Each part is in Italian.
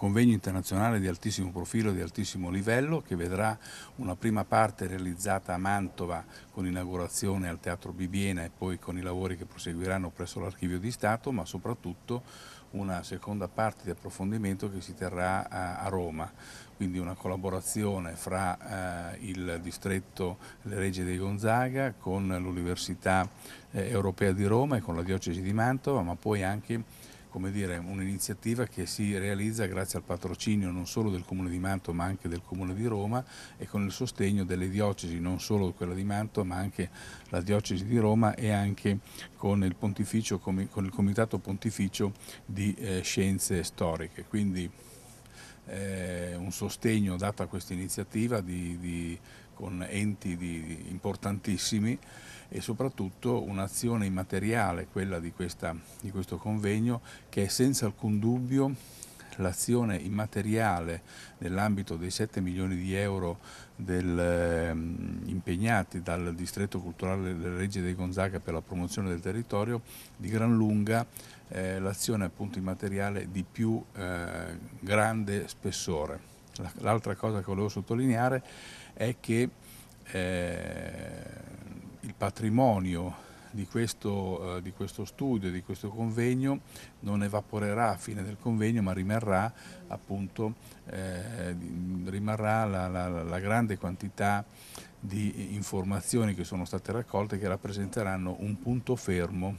convegno internazionale di altissimo profilo e di altissimo livello che vedrà una prima parte realizzata a Mantova con inaugurazione al Teatro Bibiena e poi con i lavori che proseguiranno presso l'Archivio di Stato, ma soprattutto una seconda parte di approfondimento che si terrà a, Roma, quindi una collaborazione fra eh, il distretto Le Regge dei Gonzaga con l'Università eh, Europea di Roma e con la Diocesi di Mantova, ma poi anche come dire, un'iniziativa che si realizza grazie al patrocinio non solo del Comune di Manto ma anche del Comune di Roma e con il sostegno delle diocesi, non solo quella di Manto ma anche la diocesi di Roma e anche con il, pontificio, con il Comitato Pontificio di eh, Scienze Storiche. Quindi eh, un sostegno dato a questa iniziativa di, di con enti di, importantissimi e soprattutto un'azione immateriale, quella di, questa, di questo convegno, che è senza alcun dubbio l'azione immateriale nell'ambito dei 7 milioni di euro del, eh, impegnati dal distretto culturale delle Regge dei Gonzaga per la promozione del territorio, di gran lunga eh, l'azione appunto immateriale di più eh, grande spessore. L'altra cosa che volevo sottolineare è che eh, il patrimonio di questo, eh, di questo, studio, di questo convegno, non evaporerà a fine del convegno ma rimarrà, appunto, eh, rimarrà la, la, la grande quantità di informazioni che sono state raccolte che rappresenteranno un punto fermo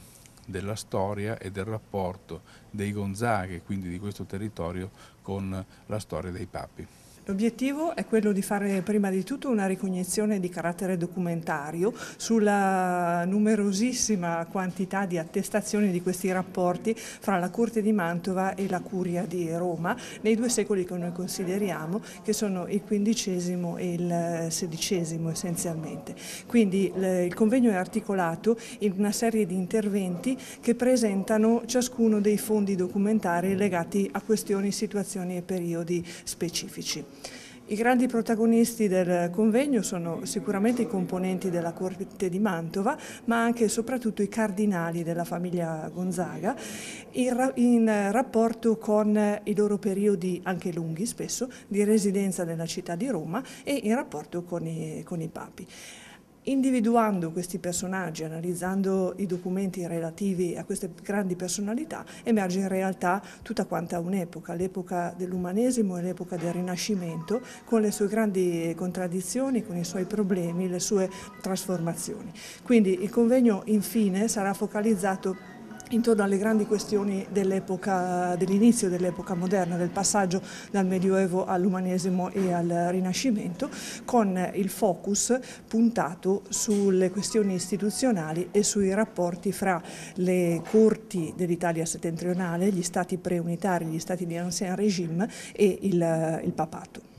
della storia e del rapporto dei Gonzaghe, quindi di questo territorio, con la storia dei papi. L'obiettivo è quello di fare prima di tutto una ricognizione di carattere documentario sulla numerosissima quantità di attestazioni di questi rapporti fra la Corte di Mantova e la Curia di Roma nei due secoli che noi consideriamo che sono il XV e il XVI essenzialmente. Quindi il convegno è articolato in una serie di interventi che presentano ciascuno dei fondi documentari legati a questioni, situazioni e periodi specifici. I grandi protagonisti del convegno sono sicuramente i componenti della corte di Mantova, ma anche e soprattutto i cardinali della famiglia Gonzaga, in rapporto con i loro periodi, anche lunghi spesso, di residenza nella città di Roma e in rapporto con i, con i papi individuando questi personaggi, analizzando i documenti relativi a queste grandi personalità, emerge in realtà tutta quanta un'epoca, l'epoca dell'umanesimo e l'epoca del Rinascimento, con le sue grandi contraddizioni, con i suoi problemi, le sue trasformazioni. Quindi il convegno infine sarà focalizzato intorno alle grandi questioni dell'inizio dell'epoca moderna, del passaggio dal Medioevo all'umanesimo e al Rinascimento, con il focus puntato sulle questioni istituzionali e sui rapporti fra le corti dell'Italia settentrionale, gli stati preunitari, gli stati di ancien regime e il, il papato.